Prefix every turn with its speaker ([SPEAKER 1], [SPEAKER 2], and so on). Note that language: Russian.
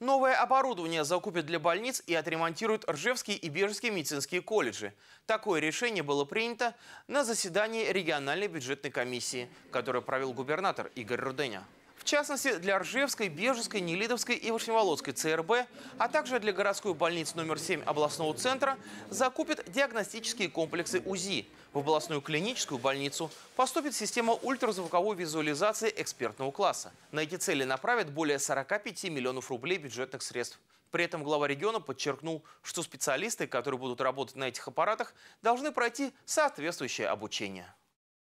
[SPEAKER 1] Новое оборудование закупят для больниц и отремонтируют Ржевские и Бежские медицинские колледжи. Такое решение было принято на заседании региональной бюджетной комиссии, которое провел губернатор Игорь Руденя. В частности, для Ржевской, Бежевской, Нелидовской и Вышневолодской ЦРБ, а также для городской больницы номер 7 областного центра закупят диагностические комплексы УЗИ. В областную клиническую больницу поступит система ультразвуковой визуализации экспертного класса. На эти цели направят более 45 миллионов рублей бюджетных средств. При этом глава региона подчеркнул, что специалисты, которые будут работать на этих аппаратах, должны пройти соответствующее обучение.